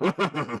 Ha ha ha.